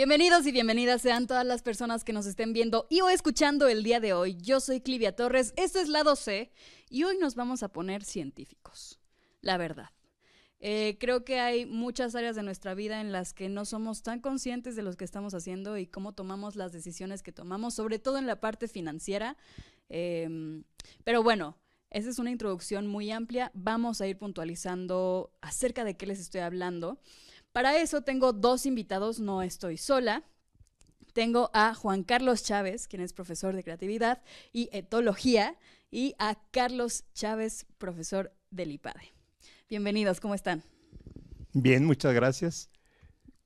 Bienvenidos y bienvenidas sean todas las personas que nos estén viendo y o escuchando el día de hoy. Yo soy Clivia Torres, este es Lado C y hoy nos vamos a poner científicos. La verdad. Eh, creo que hay muchas áreas de nuestra vida en las que no somos tan conscientes de lo que estamos haciendo y cómo tomamos las decisiones que tomamos, sobre todo en la parte financiera. Em, pero bueno, esa es una introducción muy amplia. Vamos a ir puntualizando acerca de qué les estoy hablando. Para eso tengo dos invitados, no estoy sola. Tengo a Juan Carlos Chávez, quien es profesor de creatividad y etología, y a Carlos Chávez, profesor del IPADE. Bienvenidos, ¿cómo están? Bien, muchas gracias.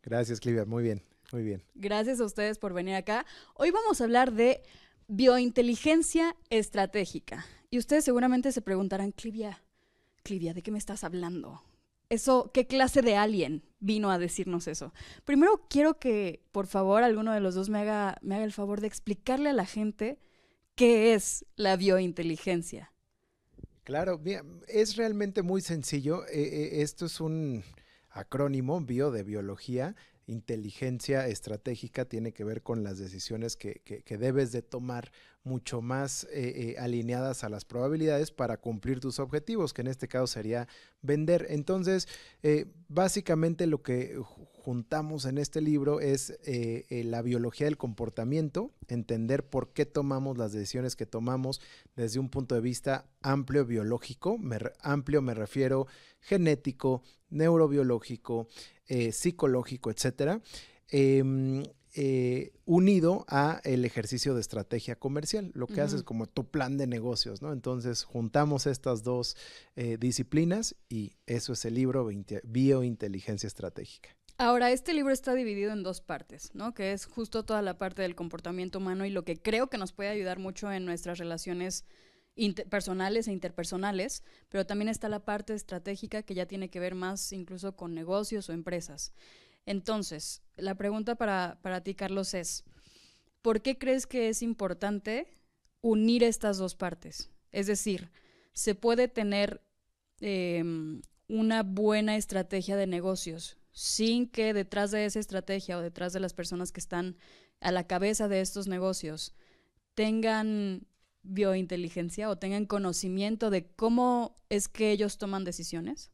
Gracias, Clivia, muy bien, muy bien. Gracias a ustedes por venir acá. Hoy vamos a hablar de biointeligencia estratégica. Y ustedes seguramente se preguntarán, Clivia, Clivia, ¿de qué me estás hablando? eso, ¿qué clase de alien vino a decirnos eso? Primero quiero que, por favor, alguno de los dos me haga, me haga el favor de explicarle a la gente qué es la biointeligencia. Claro, es realmente muy sencillo. Eh, eh, esto es un acrónimo, bio de biología, inteligencia estratégica tiene que ver con las decisiones que, que, debes de tomar mucho más eh, eh, alineadas a las probabilidades para cumplir tus objetivos, que en este caso sería vender. Entonces, eh, básicamente lo que juntamos en este libro es la biología del comportamiento, entender por qué tomamos las decisiones que tomamos desde un punto de vista amplio biológico, amplio me refiero genético, neurobiológico, psicológico, etcétera. Em, eh, unido a el ejercicio de estrategia comercial, lo que haces como tu plan de negocios, ¿no? Entonces juntamos estas dos eh, disciplinas y eso es el libro Biointeligencia Estratégica. Ahora, este libro está dividido en dos partes, ¿no? Que es justo toda la parte del comportamiento humano y lo que creo que nos puede ayudar mucho en nuestras relaciones personales e interpersonales, pero también está la parte estratégica que ya tiene que ver más incluso con negocios o empresas. Entonces, la pregunta para, ti, Carlos, es, ¿por qué crees que es importante unir estas dos partes? Es decir, se puede tener em, una buena estrategia de negocios sin que detrás de esa estrategia o detrás de las personas que están a la cabeza de estos negocios tengan biointeligencia o tengan conocimiento de cómo es que ellos toman decisiones?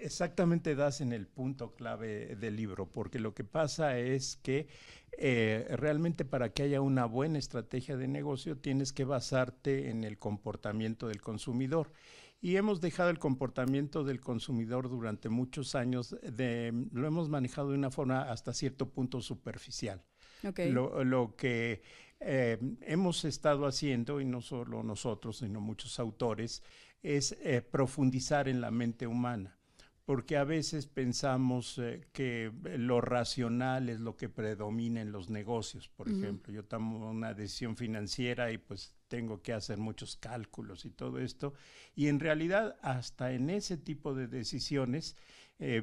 Exactamente das en el punto clave del libro, porque lo que pasa es que eh, realmente para que haya una buena estrategia de negocio tienes que basarte en el comportamiento del consumidor. Y hemos dejado el comportamiento del consumidor durante muchos años, de, lo hemos manejado de una forma hasta cierto punto superficial. Lo, que eh, hemos estado haciendo, y no solo nosotros, sino muchos autores, es eh, profundizar en la mente humana porque a veces pensamos eh, que eh, lo racional es lo que predomina en los negocios. Por ejemplo, yo tomo una decisión financiera y pues tengo que hacer muchos cálculos y todo esto. Y en realidad, hasta en ese tipo de decisiones, eh,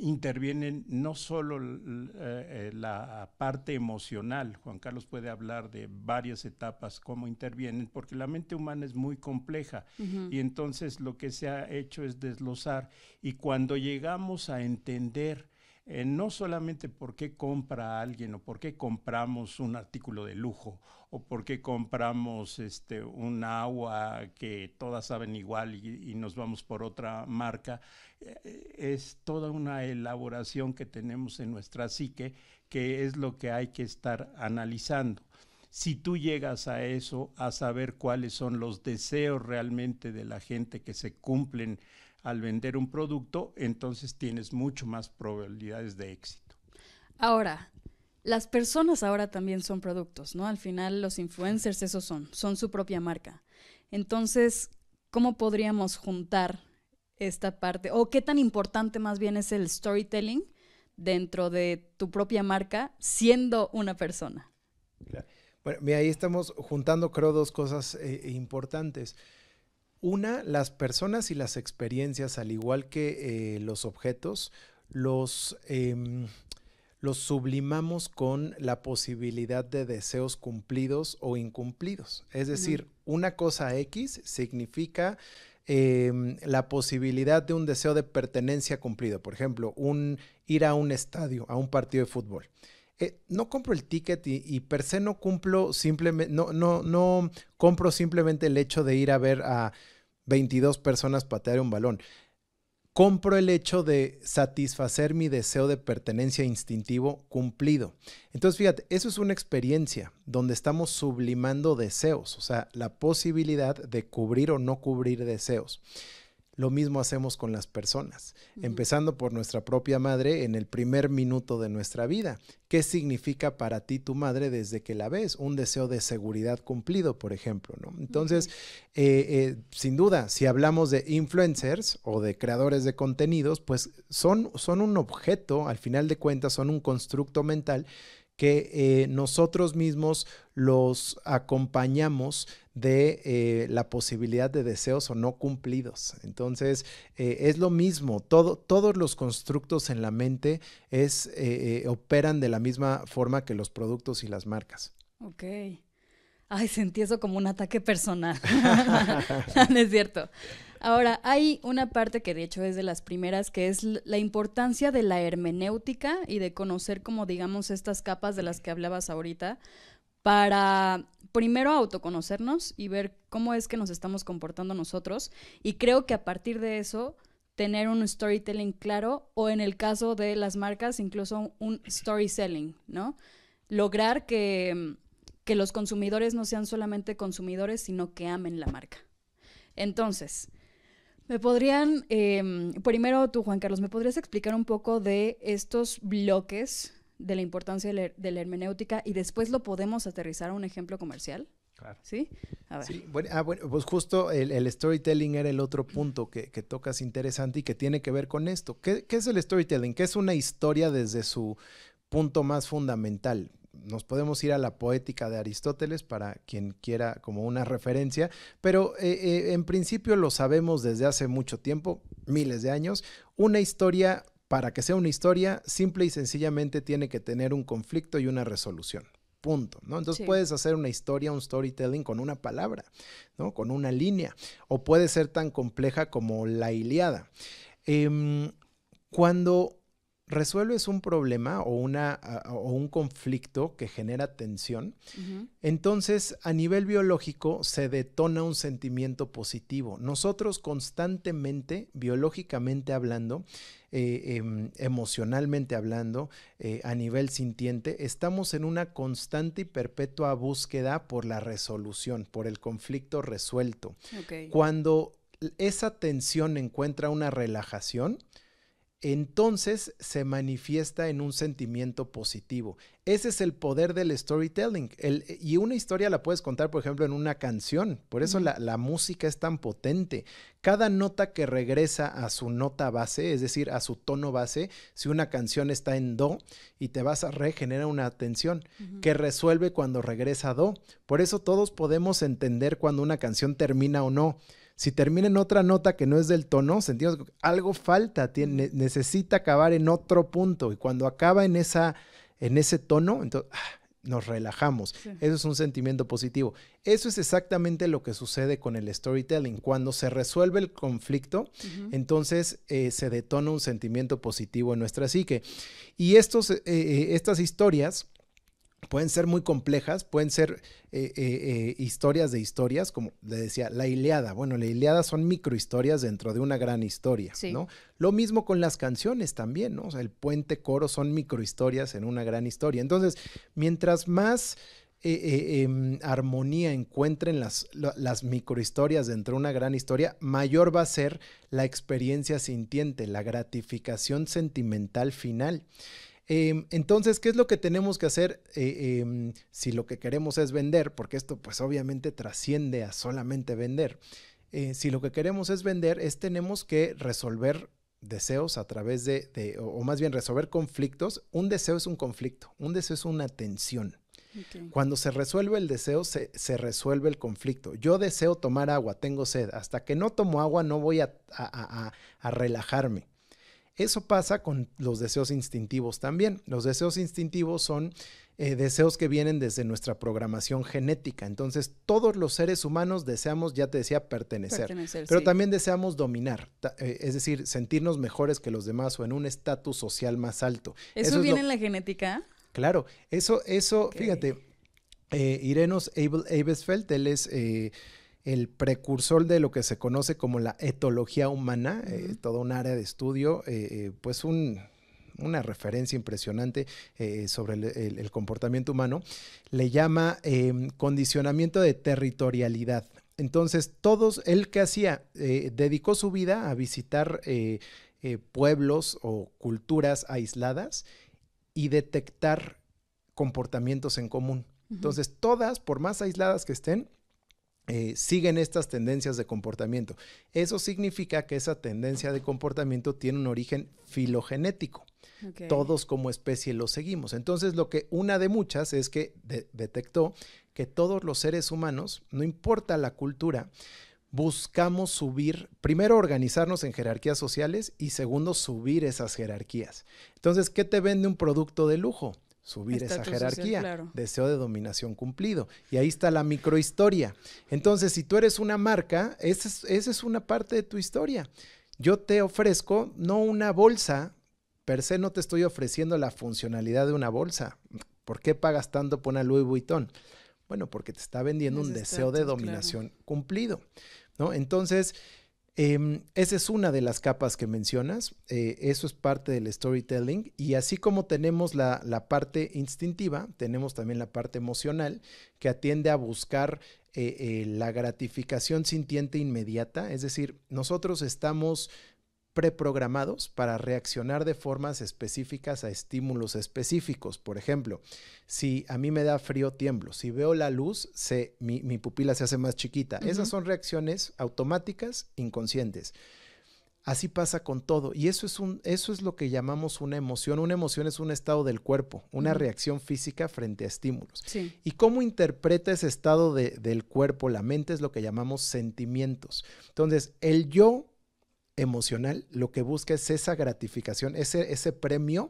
intervienen no solo eh, la parte emocional, Juan Carlos puede hablar de varias etapas, cómo intervienen, porque la mente humana es muy compleja y entonces lo que se ha hecho es desglosar y cuando llegamos a entender eh, no solamente por qué compra alguien o por qué compramos un artículo de lujo por qué compramos este, un agua que todas saben igual y, y, nos vamos por otra marca. Eh, es toda una elaboración que tenemos en nuestra psique que es lo que hay que estar analizando. Si tú llegas a eso, a saber cuáles son los deseos realmente de la gente que se cumplen al vender un producto, entonces tienes mucho más probabilidades de éxito. Ahora, las personas ahora también son productos, ¿no? Al final los influencers esos son, son su propia marca. Entonces, ¿cómo podríamos juntar esta parte? ¿O qué tan importante más bien es el storytelling dentro de tu propia marca siendo una persona? Bueno, mira, ahí estamos juntando, creo, dos cosas eh, importantes. Una, las personas y las experiencias, al igual que eh, los objetos, los... Em, lo sublimamos con la posibilidad de deseos cumplidos o incumplidos. Es decir, una cosa X significa em, la posibilidad de un deseo de pertenencia cumplido. Por ejemplo, un, ir a un estadio, a un partido de fútbol. Eh, no compro el ticket y, per se no cumplo simplemente, no, no, no compro simplemente el hecho de ir a ver a 22 personas patear un balón compro el hecho de satisfacer mi deseo de pertenencia instintivo cumplido. Entonces, fíjate, eso es una experiencia donde estamos sublimando deseos, o sea, la posibilidad de cubrir o no cubrir deseos. Lo mismo hacemos con las personas, empezando por nuestra propia madre en el primer minuto de nuestra vida. ¿Qué significa para ti tu madre desde que la ves? Un deseo de seguridad cumplido, por ejemplo, ¿no? Entonces, eh, eh, sin duda, si hablamos de influencers o de creadores de contenidos, pues son, son un objeto, al final de cuentas, son un constructo mental que eh, nosotros mismos los acompañamos de eh, la posibilidad de deseos o no cumplidos. Entonces, eh, es lo mismo, Todo, todos los constructos en la mente operan de la misma forma que los productos y las marcas. Ok. Ay, sentí eso como un ataque personal. no es cierto. Ahora, hay una parte que de hecho es de las primeras, que es la importancia de la hermenéutica y de conocer como digamos estas capas de las que hablabas ahorita para primero autoconocernos y ver cómo es que nos estamos comportando nosotros y creo que a partir de eso tener un storytelling claro o en el caso de las marcas incluso un story selling, ¿no? Lograr que, que los consumidores no sean solamente consumidores, sino que amen la marca. Entonces, me podrían, eh, primero tú Juan Carlos, ¿me podrías explicar un poco de estos bloques de la importancia de la, hermenéutica y después lo podemos aterrizar a un ejemplo comercial? Claro. ¿Sí? A ver. Sí, bueno, ah, bueno, pues justo el, storytelling era el otro punto que, tocas interesante y que tiene que ver con esto. ¿Qué, ¿Qué es el storytelling? ¿Qué es una historia desde su punto más fundamental? nos podemos ir a la poética de Aristóteles para quien quiera como una referencia, pero eh, eh, en principio lo sabemos desde hace mucho tiempo, miles de años, una historia, para que sea una historia, simple y sencillamente tiene que tener un conflicto y una resolución. Punto, ¿no? Entonces puedes hacer una historia, un storytelling con una palabra, ¿no? Con una línea, o puede ser tan compleja como la Iliada. Em, cuando resuelves un problema o, un conflicto que genera tensión, entonces a nivel biológico se detona un sentimiento positivo. Nosotros constantemente, biológicamente hablando, eh, em, emocionalmente hablando, eh, a nivel sintiente, estamos en una constante y perpetua búsqueda por la resolución, por el conflicto resuelto. Cuando esa tensión encuentra una relajación, entonces se manifiesta en un sentimiento positivo. Ese es el poder del storytelling. y una historia la puedes contar, por ejemplo, en una canción. Por eso la, música es tan potente. Cada nota que regresa a su nota base, es decir, a su tono base, si una canción está en do y te vas a regenerar una tensión que resuelve cuando regresa a do. Por eso todos podemos entender cuando una canción termina o no. Si termina en otra nota que no es del tono, sentimos que algo falta, necesita acabar en otro punto. Y cuando acaba en, esa, en ese tono, entonces ah, nos relajamos. Eso es un sentimiento positivo. Eso es exactamente lo que sucede con el storytelling. Cuando se resuelve el conflicto, entonces eh, se detona un sentimiento positivo en nuestra psique. Y estos, eh, eh, estas historias pueden ser muy complejas, pueden ser eh, eh, eh, historias de historias, como le decía, la Iliada. Bueno, la Iliada son microhistorias dentro de una gran historia, ¿no? Lo mismo con las canciones también, ¿no? el puente coro son microhistorias en una gran historia. Entonces, mientras más em, armonía encuentren las, las microhistorias dentro de una gran historia, mayor va a ser la experiencia sintiente, la gratificación sentimental final. Em, entonces, ¿qué es lo que tenemos que hacer eh, em, si lo que queremos es vender? Porque esto pues obviamente trasciende a solamente vender. Eh, si lo que queremos es vender, es tenemos que resolver deseos a través de, o, más bien resolver conflictos. Un deseo es un conflicto, un deseo es una tensión. Cuando se resuelve el deseo, se, resuelve el conflicto. Yo deseo tomar agua, tengo sed. Hasta que no tomo agua, no voy a relajarme. Eso pasa con los deseos instintivos también. Los deseos instintivos son eh, deseos que vienen desde nuestra programación genética. Entonces, todos los seres humanos deseamos, ya te decía, pertenecer, pertenecer pero también deseamos dominar, eh, es decir, sentirnos mejores que los demás o en un estatus social más alto. ¿Eso, viene en la genética? Claro, eso, eso, fíjate, eh, Irenos Abel él es el precursor de lo que se conoce como la etología humana, eh, toda un área de estudio, eh, eh, pues una referencia impresionante sobre el, comportamiento humano, le llama em, condicionamiento de territorialidad. Entonces, todos, él que hacía, dedicó su vida a visitar pueblos o culturas aisladas y detectar comportamientos en común. Entonces, todas, por más aisladas que estén, eh, siguen estas tendencias de comportamiento. Eso significa que esa tendencia de comportamiento tiene un origen filogenético. Todos como especie lo seguimos. Entonces, lo que una de muchas es que detectó que todos los seres humanos, no importa la cultura, buscamos subir, primero organizarnos en jerarquías sociales y segundo subir esas jerarquías. Entonces, ¿qué te vende un producto de lujo? subir esa jerarquía, deseo de dominación cumplido. Y ahí está la microhistoria. Entonces, si tú eres una marca, esa es, una parte de tu historia. Yo te ofrezco no una bolsa, per se no te estoy ofreciendo la funcionalidad de una bolsa. ¿Por qué pagas tanto por una Louis Vuitton? Bueno, porque te está vendiendo un deseo de dominación cumplido, ¿no? Entonces, Em, esa es una de las capas que mencionas, eh, eso es parte del storytelling y así como tenemos la, parte instintiva, tenemos también la parte emocional que atiende a buscar eh, eh, la gratificación sintiente inmediata, es decir, nosotros estamos preprogramados para reaccionar de formas específicas a estímulos específicos. Por ejemplo, si a mí me da frío, tiemblo. Si veo la luz, mi, pupila se hace más chiquita. Esas son reacciones automáticas, inconscientes. Así pasa con todo. Y eso es, un, eso es lo que llamamos una emoción. Una emoción es un estado del cuerpo, una reacción física frente a estímulos. Y cómo interpreta ese estado del cuerpo, la mente, es lo que llamamos sentimientos. Entonces, el yo emocional lo que busca es esa gratificación, ese, ese premio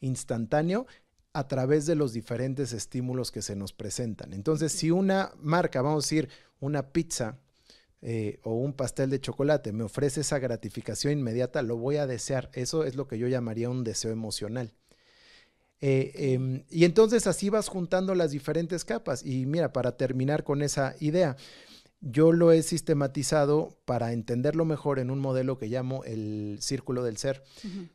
instantáneo a través de los diferentes estímulos que se nos presentan. Entonces, si una marca, vamos a decir, una pizza eh, o un pastel de chocolate me ofrece esa gratificación inmediata, lo voy a desear. Eso es lo que yo llamaría un deseo emocional. Eh, em, y entonces así vas juntando las diferentes capas. Y mira, para terminar con esa idea, yo lo he sistematizado para entenderlo mejor en un modelo que llamo el círculo del ser.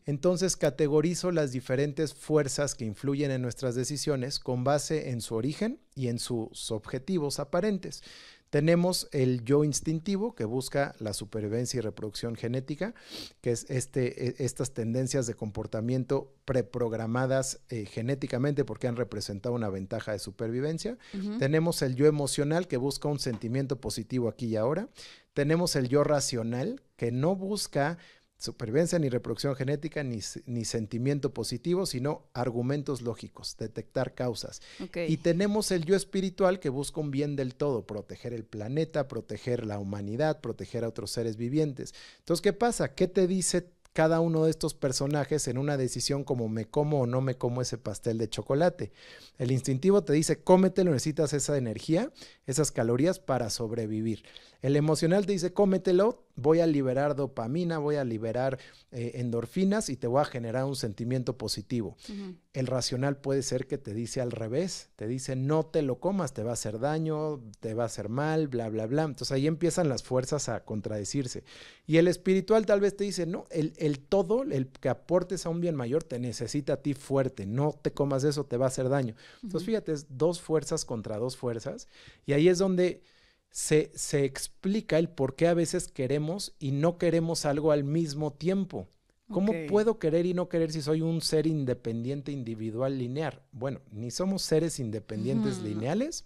Entonces categorizo las diferentes fuerzas que influyen en nuestras decisiones con base en su origen y en sus objetivos aparentes. Tenemos el yo instintivo que busca la supervivencia y reproducción genética, que es este, e, estas tendencias de comportamiento preprogramadas eh, genéticamente porque han representado una ventaja de supervivencia. Tenemos el yo emocional que busca un sentimiento positivo aquí y ahora. Tenemos el yo racional que no busca supervivencia, ni reproducción genética, ni, ni, sentimiento positivo, sino argumentos lógicos, detectar causas. Y tenemos el yo espiritual que busca un bien del todo, proteger el planeta, proteger la humanidad, proteger a otros seres vivientes. Entonces, ¿qué pasa? ¿Qué te dice cada uno de estos personajes en una decisión como me como o no me como ese pastel de chocolate. El instintivo te dice, cómetelo, necesitas esa energía, esas calorías para sobrevivir. El emocional te dice, cómetelo, voy a liberar dopamina, voy a liberar eh, endorfinas y te voy a generar un sentimiento positivo. El racional puede ser que te dice al revés, te dice, no te lo comas, te va a hacer daño, te va a hacer mal, bla, bla, bla. Entonces ahí empiezan las fuerzas a contradecirse. Y el espiritual tal vez te dice, no, el, todo, el que aportes a un bien mayor, te necesita a ti fuerte, no te comas eso, te va a hacer daño. Entonces fíjate, dos fuerzas contra dos fuerzas. Y ahí es donde se, explica el por qué a veces queremos y no queremos algo al mismo tiempo. ¿Cómo puedo querer y no querer si soy un ser independiente, individual, lineal? Bueno, ni somos seres independientes lineales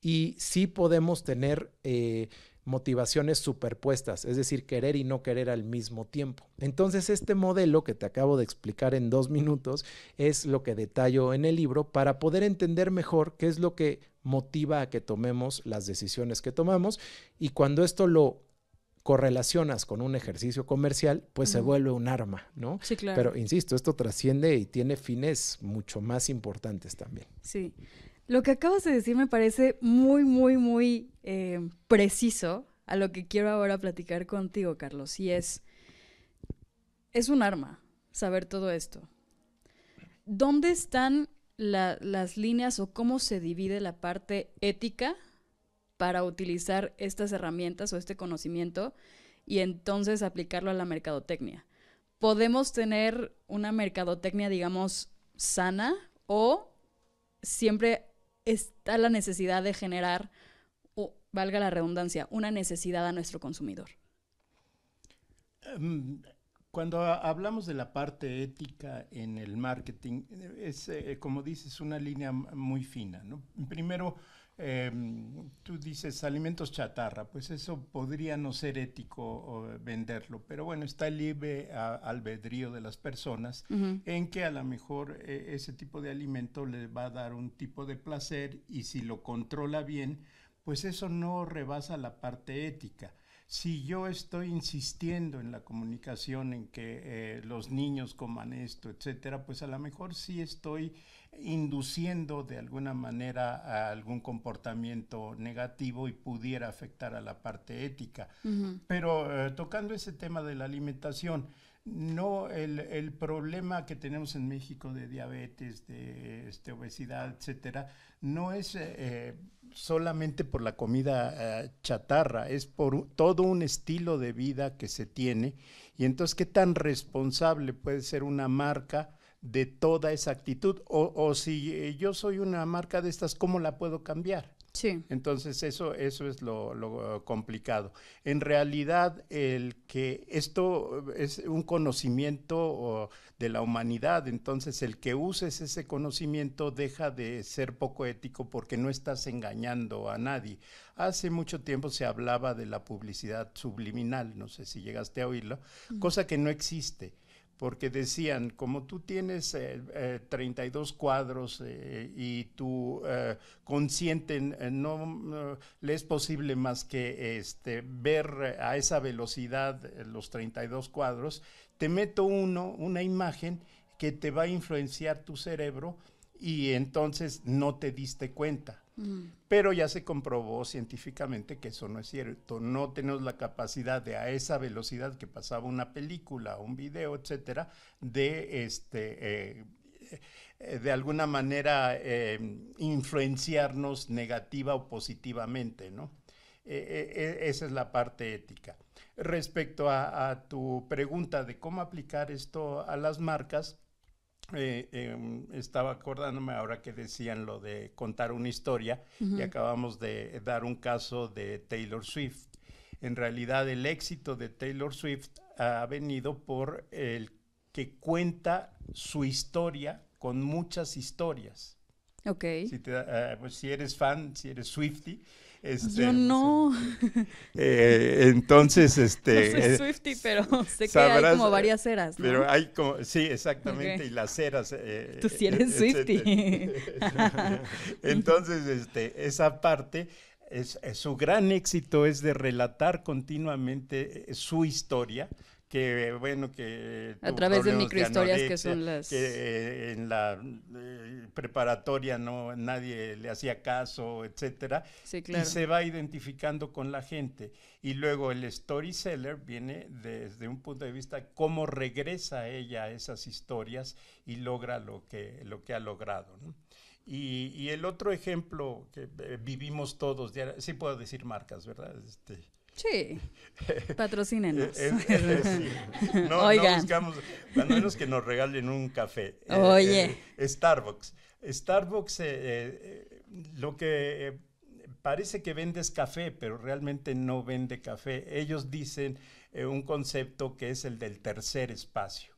y sí podemos tener eh, motivaciones superpuestas, es decir, querer y no querer al mismo tiempo. Entonces, este modelo que te acabo de explicar en dos minutos es lo que detallo en el libro para poder entender mejor qué es lo que motiva a que tomemos las decisiones que tomamos y cuando esto lo correlacionas con un ejercicio comercial, pues se vuelve un arma, ¿no? Sí, claro. Pero insisto, esto trasciende y tiene fines mucho más importantes también. Sí. Lo que acabas de decir me parece muy, muy, muy eh, preciso a lo que quiero ahora platicar contigo, Carlos, y es, es un arma saber todo esto. ¿Dónde están las líneas o cómo se divide la parte ética para utilizar estas herramientas o este conocimiento y entonces aplicarlo a la mercadotecnia. Podemos tener una mercadotecnia, digamos, sana o siempre está la necesidad de generar, o valga la redundancia, una necesidad a nuestro consumidor. Em, cuando hablamos de la parte ética en el marketing, es, eh, como dices, una línea muy fina. Primero, em, tú dices alimentos chatarra, pues eso podría no ser ético venderlo, pero bueno, está libre albedrío de las personas en que a lo mejor eh, ese tipo de alimento le va a dar un tipo de placer y si lo controla bien, pues eso no rebasa la parte ética si yo estoy insistiendo en la comunicación, en que eh, los niños coman esto, etcétera, pues a lo mejor sí estoy induciendo de alguna manera a algún comportamiento negativo y pudiera afectar a la parte ética. Pero eh, tocando ese tema de la alimentación, no el, problema que tenemos en México de diabetes, de este, obesidad, etcétera, no es eh, solamente por la comida eh, chatarra, es por todo un estilo de vida que se tiene. Y entonces, ¿qué tan responsable puede ser una marca? de toda esa actitud o, o si eh, yo soy una marca de estas, ¿cómo la puedo cambiar? Entonces, eso, eso es lo, uh, complicado. En realidad, el que esto uh, es un conocimiento de la humanidad, entonces el que uses ese conocimiento deja de ser poco ético porque no estás engañando a nadie. Hace mucho tiempo se hablaba de la publicidad subliminal, no sé si llegaste a oírlo, cosa que no existe porque decían, como tú tienes 32 eh, eh, cuadros eh, y tu consciente no, le es posible más que este, ver a esa velocidad los 32 cuadros, te meto uno, una imagen que te va a influenciar tu cerebro y entonces no te diste cuenta. Mm. Pero ya se comprobó científicamente que eso no es cierto. No tenemos la capacidad de a esa velocidad que pasaba una película, un video, etcétera, de este, eh, eh, de alguna manera em, influenciarnos negativa o positivamente, eh, esa es la parte ética. Respecto a, tu pregunta de cómo aplicar esto a las marcas, eh, em, estaba acordándome ahora que decían lo de contar una historia y acabamos de dar un caso de Taylor Swift. En realidad el éxito de Taylor Swift ha venido por el que cuenta su historia con muchas historias. Ok. Si, eh, pues, si eres fan, si eres Swifty, este, Yo no. Eh, entonces, este. No soy eh, Swifty, pero sé que hay como varias eh, eras. Pero hay como, sí, exactamente, y las eras. Tú sí eres Swifty. entonces, este, esa parte. es, su gran éxito es de relatar continuamente su historia, que bueno, que... A través de microhistorias historias que son las... Que en la eh, preparatoria no nadie le hacía caso, etcétera. Y se va identificando con la gente. Y luego el seller viene desde un punto de vista cómo regresa ella a esas historias y logra lo que, lo que ha logrado, ¿no? Y, y, el otro ejemplo que eh, vivimos todos, sí puedo decir marcas, ¿verdad? Este, Sí. Patrocínenos. No, buscamos, a menos que nos regalen un café. Eh, Oye. Eh, Starbucks. Starbucks, eh, lo que parece que vendes café, pero realmente no vende café. Ellos dicen un concepto que es el del tercer espacio.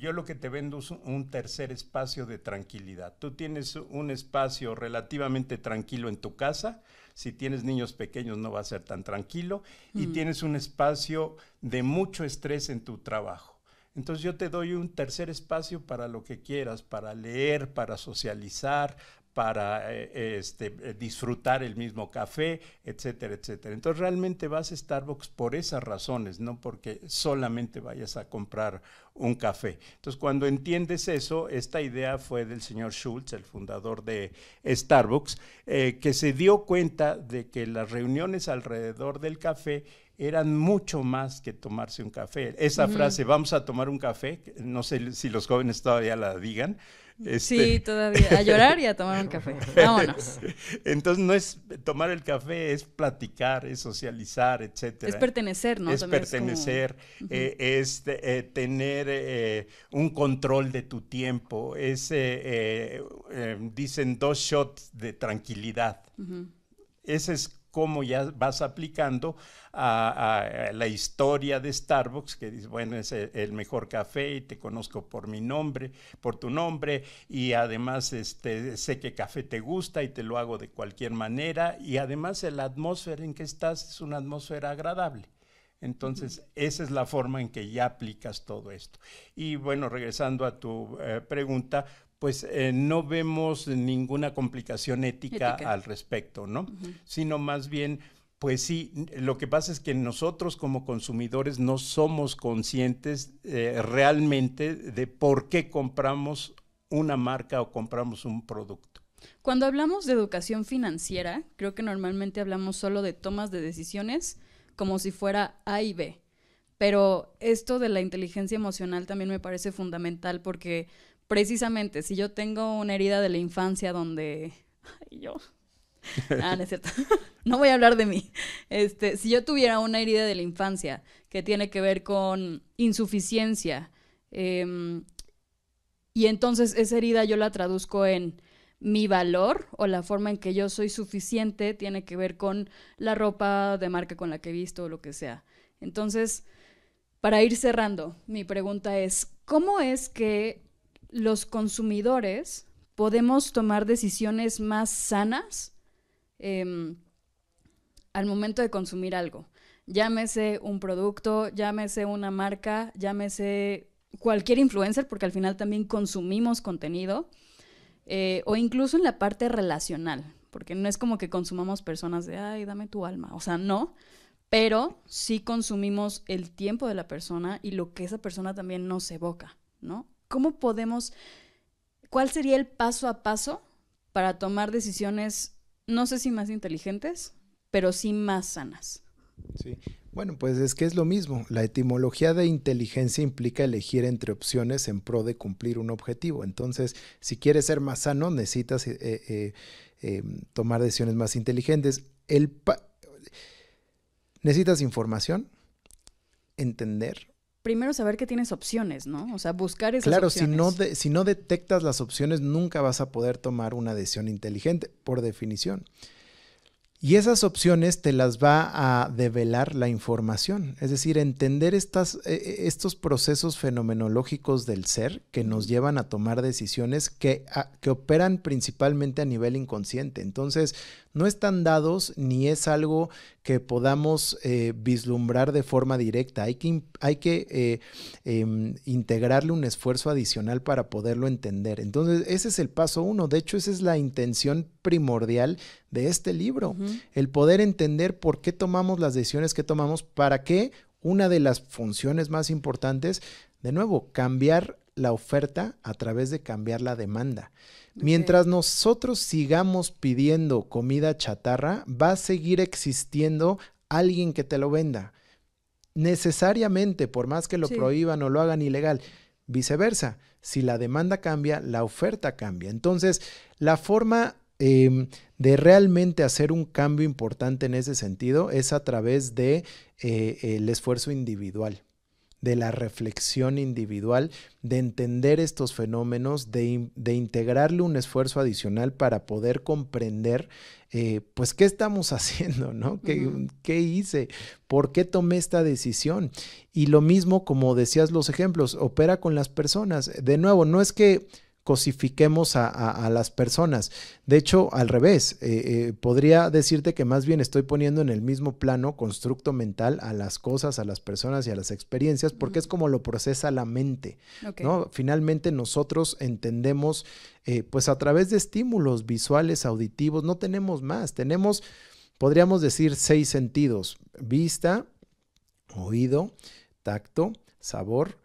yo lo que te vendo es un tercer espacio de tranquilidad. Tú tienes un espacio relativamente tranquilo en tu casa, si tienes niños pequeños no va a ser tan tranquilo y mm. tienes un espacio de mucho estrés en tu trabajo. Entonces yo te doy un tercer espacio para lo que quieras, para leer, para socializar, para eh, este, eh, disfrutar el mismo café, etcétera, etcétera. Entonces realmente vas a Starbucks por esas razones, no porque solamente vayas a comprar un café. Entonces cuando entiendes eso, esta idea fue del señor Schultz, el fundador de Starbucks, eh, que se dio cuenta de que las reuniones alrededor del café eran mucho más que tomarse un café. Esa frase, vamos a tomar un café, no sé si los jóvenes todavía la digan, este, sí, todavía. A llorar y a tomar un café. Vámonos. Entonces no es tomar el café, es platicar, es socializar, etc. Es pertenecer, ¿no? Es pertenecer, eh, es, eh, tener eh, un control de tu tiempo, es, em, dicen, dos shots de tranquilidad. Ese es cómo ya vas aplicando a, la historia de Starbucks, que dice, bueno, es el mejor café y te conozco por mi nombre, por tu nombre, y además este, sé que café te gusta y te lo hago de cualquier manera, y además la atmósfera en que estás es una atmósfera agradable. Entonces, esa es la forma en que ya aplicas todo esto. Y bueno, regresando a tu eh, pregunta, pues eh, no vemos ninguna complicación ética, al respecto, ¿no? Sino más bien, pues sí, lo que pasa es que nosotros como consumidores no somos conscientes eh, realmente de por qué compramos una marca o compramos un producto. Cuando hablamos de educación financiera, creo que normalmente hablamos solo de tomas de decisiones como si fuera A y B. Pero esto de la inteligencia emocional también me parece fundamental porque precisamente, si yo tengo una herida de la infancia donde ay, yo Ah, no es cierto. no voy a hablar de mí. Este, si yo tuviera una herida de la infancia que tiene que ver con insuficiencia, em, y entonces esa herida yo la traduzco en mi valor o la forma en que yo soy suficiente tiene que ver con la ropa de marca con la que he visto o lo que sea. Entonces, para ir cerrando, mi pregunta es, ¿cómo es que los consumidores podemos tomar decisiones más sanas em, al momento de consumir algo. Llámese un producto, llámese una marca, llámese cualquier influencer, porque al final también consumimos contenido, eh, o incluso en la parte relacional, porque no es como que consumamos personas de, ay, dame tu alma, o sea, no, pero sí consumimos el tiempo de la persona y lo que esa persona también nos evoca, ¿no? ¿Cómo podemos, cuál sería el paso a paso para tomar decisiones, no sé si más inteligentes, pero sí más sanas? Sí, bueno, pues es que es lo mismo. La etimología de inteligencia implica elegir entre opciones en pro de cumplir un objetivo. Entonces, si quieres ser más sano, necesitas eh, eh, eh, tomar decisiones más inteligentes. El necesitas información, entender, primero saber que tienes opciones, ¿no? O sea, buscar esas claro, opciones. Claro, si, no si no detectas las opciones, nunca vas a poder tomar una decisión inteligente, por definición. Y esas opciones te las va a develar la información, es decir, entender estas, e, e, estos procesos fenomenológicos del ser que nos llevan a tomar decisiones que, que operan principalmente a nivel inconsciente. Entonces, no están dados ni es algo que podamos eh, vislumbrar de forma directa. Hay que, hay que eh, em, integrarle un esfuerzo adicional para poderlo entender. Entonces, ese es el paso uno. De hecho, esa es la intención primordial de este libro, el poder entender por qué tomamos las decisiones que tomamos, para qué una de las funciones más importantes, de nuevo, cambiar la oferta a través de cambiar la demanda. Mientras nosotros sigamos pidiendo comida chatarra, va a seguir existiendo alguien que te lo venda. Necesariamente, por más que lo prohíban o lo hagan ilegal. Viceversa, si la demanda cambia, la oferta cambia. Entonces, la forma em, de realmente hacer un cambio importante en ese sentido es a través de eh, esfuerzo individual de la reflexión individual, de entender estos fenómenos, de, integrarle un esfuerzo adicional para poder comprender, eh, pues, qué estamos haciendo, ¿no? ¿Qué hice? ¿Por qué tomé esta decisión? Y lo mismo, como decías los ejemplos, opera con las personas. De nuevo, no es que cosifiquemos a, las personas. De hecho, al revés, eh, eh, podría decirte que más bien estoy poniendo en el mismo plano constructo mental a las cosas, a las personas y a las experiencias, porque es como lo procesa la mente. Finalmente nosotros entendemos, eh, pues a través de estímulos visuales, auditivos, no tenemos más, tenemos, podríamos decir, seis sentidos, vista, oído, tacto, sabor,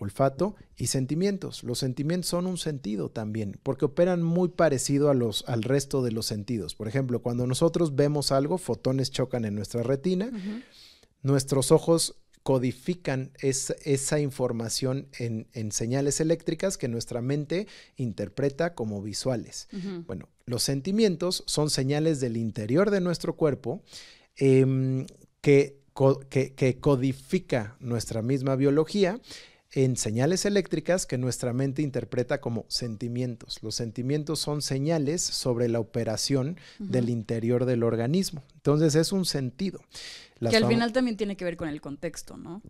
olfato y sentimientos. Los sentimientos son un sentido también, porque operan muy parecido a los, al resto de los sentidos. Por ejemplo, cuando nosotros vemos algo, fotones chocan en nuestra retina, nuestros ojos codifican esa información en, señales eléctricas que nuestra mente interpreta como visuales. Bueno, los sentimientos son señales del interior de nuestro cuerpo em, que, que, que codifica nuestra misma biología en señales eléctricas que nuestra mente interpreta como sentimientos. Los sentimientos son señales sobre la operación del interior del organismo. Entonces es un sentido. que al final también tiene que ver con el contexto, ¿no?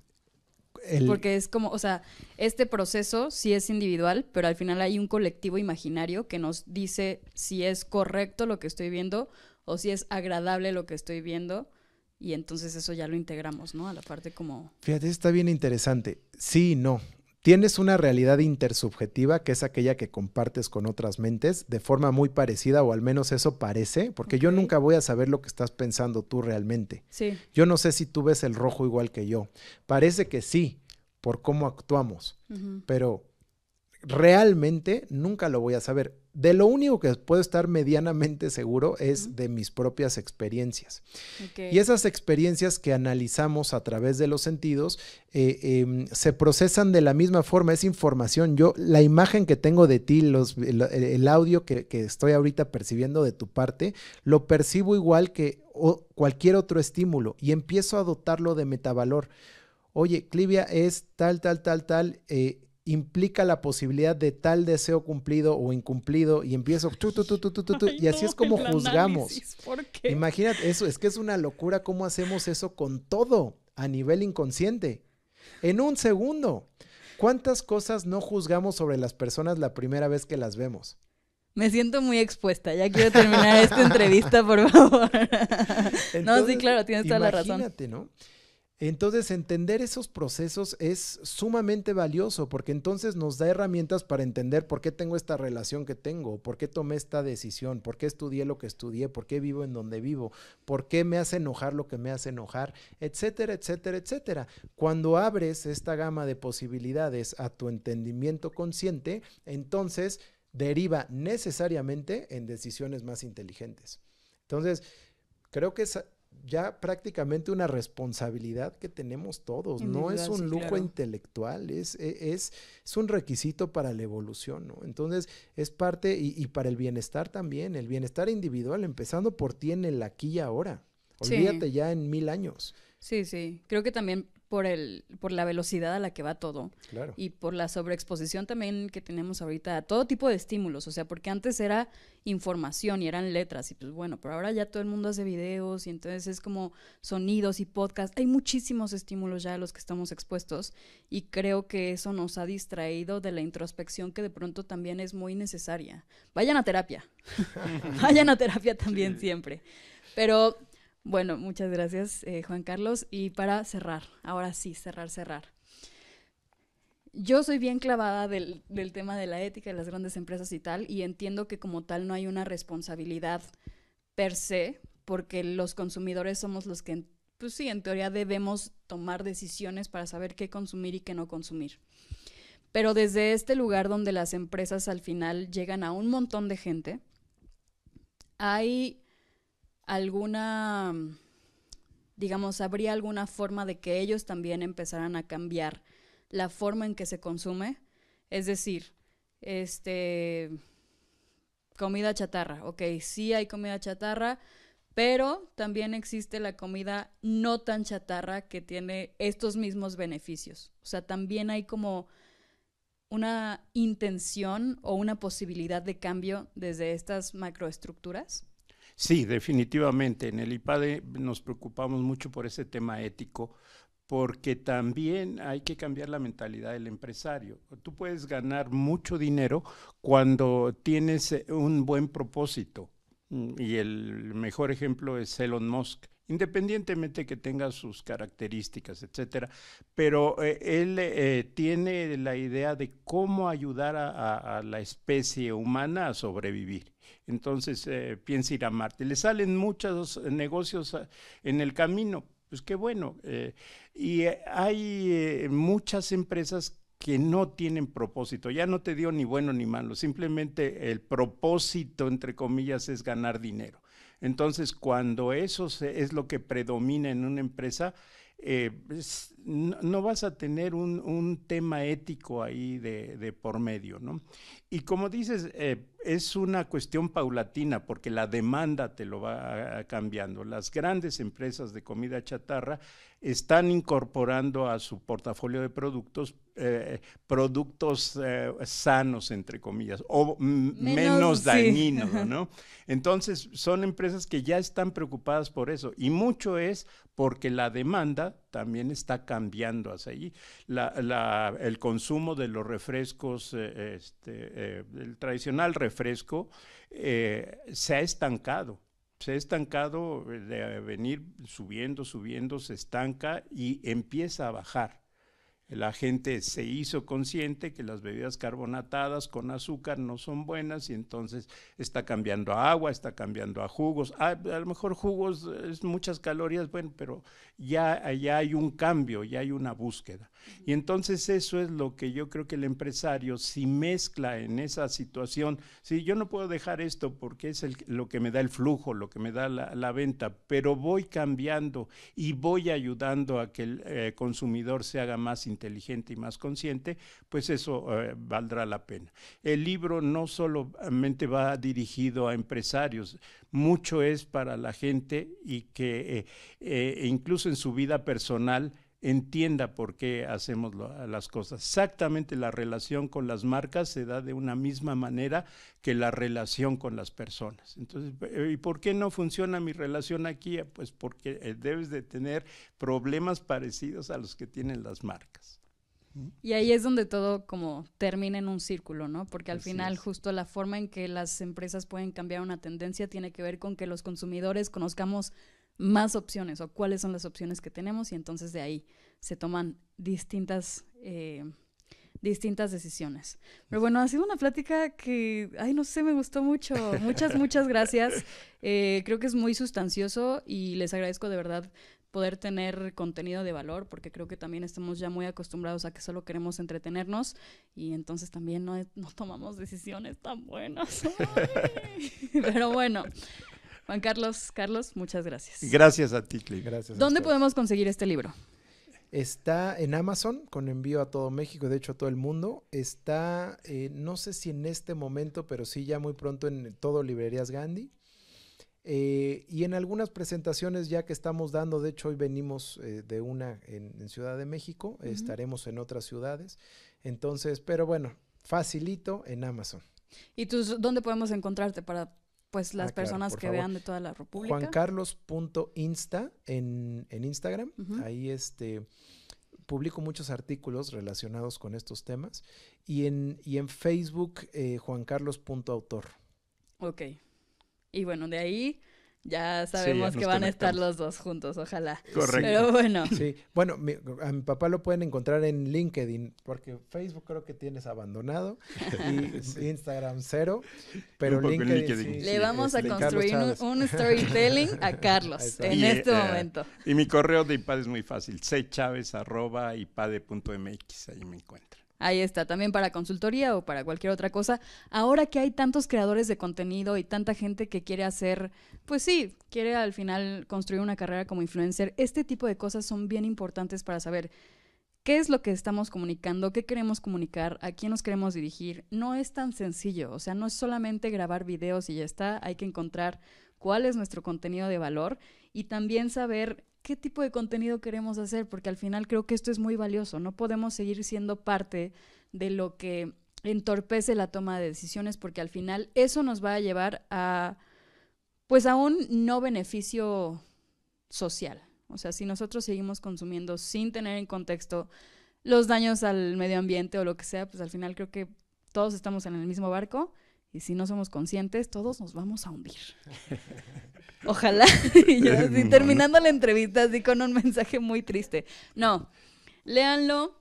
Porque es como, o sea, este proceso sí es individual, pero al final hay un colectivo imaginario que nos dice si es correcto lo que estoy viendo o si es agradable lo que estoy viendo y entonces eso ya lo integramos, ¿no? A la parte como... Fíjate, está bien interesante. Sí y no. Tienes una realidad intersubjetiva, que es aquella que compartes con otras mentes, de forma muy parecida, o al menos eso parece, porque yo nunca voy a saber lo que estás pensando tú realmente. Sí. Yo no sé si tú ves el rojo igual que yo. Parece que sí, por cómo actuamos, pero realmente nunca lo voy a saber. De lo único que puedo estar medianamente seguro es de mis propias experiencias. Y esas experiencias que analizamos a través de los sentidos eh, em, se procesan de la misma forma, es información. Yo, la imagen que tengo de ti, los, el, audio que, estoy ahorita percibiendo de tu parte, lo percibo igual que cualquier otro estímulo y empiezo a dotarlo de metavalor. Oye, Clivia es tal, tal, tal, tal. Eh, implica la posibilidad de tal deseo cumplido o incumplido y empiezo y así es como juzgamos. Imagínate, eso es que es una locura cómo hacemos eso con todo a nivel inconsciente. En un segundo, ¿cuántas cosas no juzgamos sobre las personas la primera vez que las vemos? Me siento muy expuesta, ya quiero terminar esta entrevista, por favor. no, sí, claro, tienes toda la razón. Imagínate, ¿no? Entonces, entender esos procesos es sumamente valioso porque entonces nos da herramientas para entender por qué tengo esta relación que tengo, por qué tomé esta decisión, por qué estudié lo que estudié, por qué vivo en donde vivo, por qué me hace enojar lo que me hace enojar, etcétera, etcétera, etcétera. Cuando abres esta gama de posibilidades a tu entendimiento consciente, entonces deriva necesariamente en decisiones más inteligentes. Entonces, creo que es ya prácticamente una responsabilidad que tenemos todos. No es un lujo intelectual, es, e, es, es, un requisito para la evolución, ¿no? Entonces, es parte y, para el bienestar también, el bienestar individual, empezando por ti en el aquí y ahora. Olvídate ya en mil años. Sí, sí. Creo que también por, el, por la velocidad a la que va todo. Y por la sobreexposición también que tenemos ahorita a todo tipo de estímulos. O sea, porque antes era información y eran letras. Y pues bueno, pero ahora ya todo el mundo hace videos y entonces es como sonidos y podcast. Hay muchísimos estímulos ya a los que estamos expuestos. Y creo que eso nos ha distraído de la introspección que de pronto también es muy necesaria. Vayan a terapia. Vayan a terapia también siempre. Pero bueno, muchas gracias, eh, Juan Carlos. Y para cerrar, ahora sí, cerrar, cerrar. Yo soy bien clavada del, del tema de la ética de las grandes empresas y tal, y entiendo que como tal no hay una responsabilidad per se, porque los consumidores somos los que, pues sí, en teoría debemos tomar decisiones para saber qué consumir y qué no consumir. Pero desde este lugar donde las empresas al final llegan a un montón de gente, hay alguna, mm, digamos, habría alguna forma de que ellos también empezaran a cambiar la forma en que se consume. Es decir, este, comida chatarra, ok, sí hay comida chatarra, pero también existe la comida no tan chatarra que tiene estos mismos beneficios. O sea, también hay como una intención o una posibilidad de cambio desde estas macroestructuras. Sí, definitivamente. En el IPADE nos preocupamos mucho por ese tema ético, porque también hay que cambiar la mentalidad del empresario. Tú puedes ganar mucho dinero cuando tienes eh, un buen propósito. Mm, y el mejor ejemplo es Elon Musk independientemente que tenga sus características, etcétera. Pero eh, él eh, tiene la idea de cómo ayudar a, la especie humana a sobrevivir. Entonces eh, piensa ir a Marte. Le salen muchos negocios en el camino. Pues qué bueno. y hay muchas empresas que no tienen propósito. Ya no te dio ni bueno ni malo. Simplemente el propósito, entre comillas, es ganar dinero. Entonces, cuando eso es lo que predomina en una empresa, eh, no, vas a tener un, tema ético ahí de, por medio, ¿no? Y como dices, eh, es una cuestión paulatina porque la demanda te lo va cambiando. Las grandes empresas de comida chatarra están incorporando a su portafolio de productos eh, productos eh, sanos, entre comillas, o menos, dañinos, ¿no? Entonces, son empresas que ya están preocupadas por eso y mucho es porque la demanda también está cambiando cambiando hacia allí. el consumo de los refrescos, del eh, este, eh, el tradicional refresco, eh, se ha estancado. Se ha estancado de venir subiendo, subiendo, se estanca y empieza a bajar. La gente se hizo consciente que las bebidas carbonatadas con azúcar no son buenas y entonces está cambiando a agua, está cambiando a jugos. Ah, a, lo mejor jugos es muchas calorías, bueno, pero ya, hay un cambio, ya hay una búsqueda. Y entonces eso es lo que yo creo que el empresario, si mezcla en esa situación, si yo no puedo dejar esto porque es lo que me da el flujo, lo que me da la, venta, pero voy cambiando y voy ayudando a que el eh, consumidor se haga más inteligente y más consciente, pues eso eh, valdrá la pena. El libro no solamente va dirigido a empresarios, mucho es para la gente y que eh, eh, incluso en su vida personal, entienda por qué hacemos las cosas. Exactamente la relación con las marcas se da de una misma manera que la relación con las personas. Entonces, eh, ¿y por qué no funciona mi relación aquí? Pues porque eh, debes de tener problemas parecidos a los que tienen las marcas. Y ahí es donde todo como termina en un círculo, ¿no? Porque al final justo la forma en que las empresas pueden cambiar una tendencia tiene que ver con que los consumidores conozcamos más opciones o cuáles son las opciones que tenemos y entonces de ahí se toman distintas, eh, distintas decisiones. Pero bueno, ha sido una plática que, ay, no sé, me gustó mucho. Muchas, muchas gracias. Eh, creo que es muy sustancioso y les agradezco de verdad poder tener contenido de valor, porque creo que también estamos ya muy acostumbrados a que solo queremos entretenernos y entonces también no, no tomamos decisiones tan buenas. Pero bueno, Juan Carlos, Carlos, muchas gracias. Gracias a ti, Click. Gracias. ¿Dónde podemos conseguir este libro? Está en Amazon con envío a todo México, de hecho a todo el mundo. Está, eh, no sé si en este momento, pero sí ya muy pronto en todo Librerías Gandhi. Eh, y en algunas presentaciones ya que estamos dando, de hecho hoy venimos eh, de una en, Ciudad de México, estaremos en otras ciudades. Entonces, pero bueno, facilito en Amazon. ¿Y tú dónde podemos encontrarte para pues las ah, personas que vean de toda la República. Juancarlos.insta en, en Instagram. Ahí este publico muchos artículos relacionados con estos temas. Y en, y en Facebook, eh, juancarlos.autor. Ok. Y bueno, de ahí ya sabemos que van a estar los dos juntos, ojalá. Correcto. Pero bueno. Sí, bueno, mi, a mi papá lo pueden encontrar en LinkedIn, porque Facebook creo que tienes abandonado y Instagram cero, pero LinkedIn. Le vamos a este, construir un, storytelling a Carlos en este eh, momento. Y mi correo de IPAD es muy fácil, mx, ahí me encuentran. Ahí está, también para consultoría o para cualquier otra cosa. Ahora que hay tantos creadores de contenido y tanta gente que quiere hacer, pues sí, quiere al final construir una carrera como influencer, este tipo de cosas son bien importantes para saber qué es lo que estamos comunicando, qué queremos comunicar, a quién nos queremos dirigir. No es tan sencillo, o sea, no es solamente grabar videos y ya está, hay que encontrar cuál es nuestro contenido de valor y también saber qué tipo de contenido queremos hacer, porque al final creo que esto es muy valioso. No podemos seguir siendo parte de lo que entorpece la toma de decisiones, porque al final eso nos va a llevar a, pues, a un no beneficio social. O sea, si nosotros seguimos consumiendo sin tener en contexto los daños al medio ambiente o lo que sea, pues al final creo que todos estamos en el mismo barco y si no somos conscientes, todos nos vamos a hundir. Ojalá. y terminando la entrevista, así con un mensaje muy triste. No, léanlo,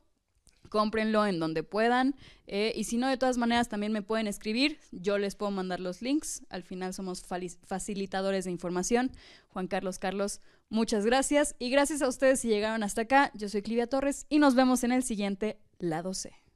cómprenlo en donde puedan. Eh, y si no, de todas maneras, también me pueden escribir. Yo les puedo mandar los links. Al final somos facilitadores de información. Juan Carlos Carlos, muchas gracias. Y gracias a ustedes si llegaron hasta acá. Yo soy Clivia Torres y nos vemos en el siguiente Lado C.